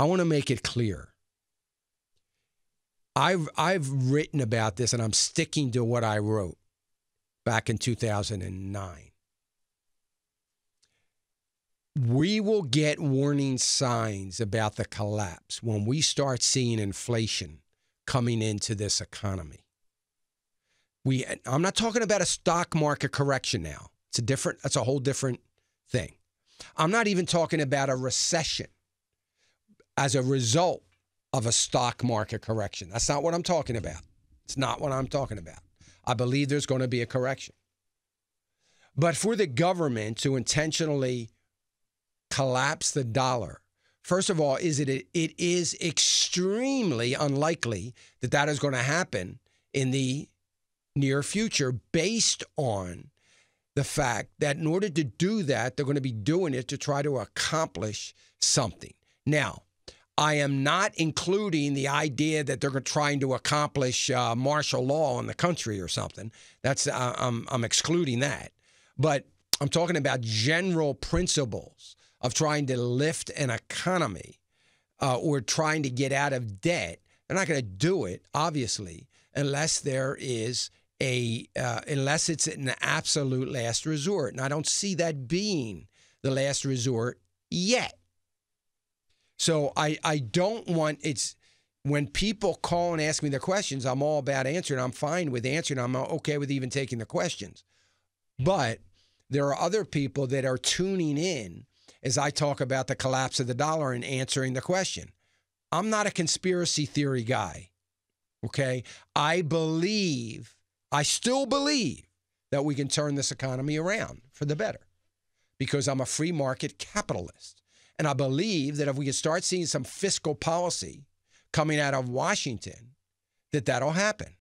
I want to make it clear. I've I've written about this and I'm sticking to what I wrote back in 2009. We will get warning signs about the collapse when we start seeing inflation coming into this economy. We I'm not talking about a stock market correction now. It's a different that's a whole different thing. I'm not even talking about a recession as a result of a stock market correction. That's not what I'm talking about. It's not what I'm talking about. I believe there's going to be a correction. But for the government to intentionally collapse the dollar, first of all, is it it is extremely unlikely that that is going to happen in the near future based on the fact that in order to do that, they're going to be doing it to try to accomplish something. Now, I am not including the idea that they're trying to accomplish uh, martial law in the country or something. That's uh, I'm, I'm excluding that. But I'm talking about general principles of trying to lift an economy uh, or trying to get out of debt. They're not going to do it, obviously, unless there is a uh, unless it's an absolute last resort. And I don't see that being the last resort yet. So I, I don't want it's when people call and ask me their questions, I'm all about answering. I'm fine with answering. I'm okay with even taking the questions. But there are other people that are tuning in as I talk about the collapse of the dollar and answering the question. I'm not a conspiracy theory guy. Okay. I believe, I still believe that we can turn this economy around for the better because I'm a free market capitalist. And I believe that if we can start seeing some fiscal policy coming out of Washington, that that'll happen.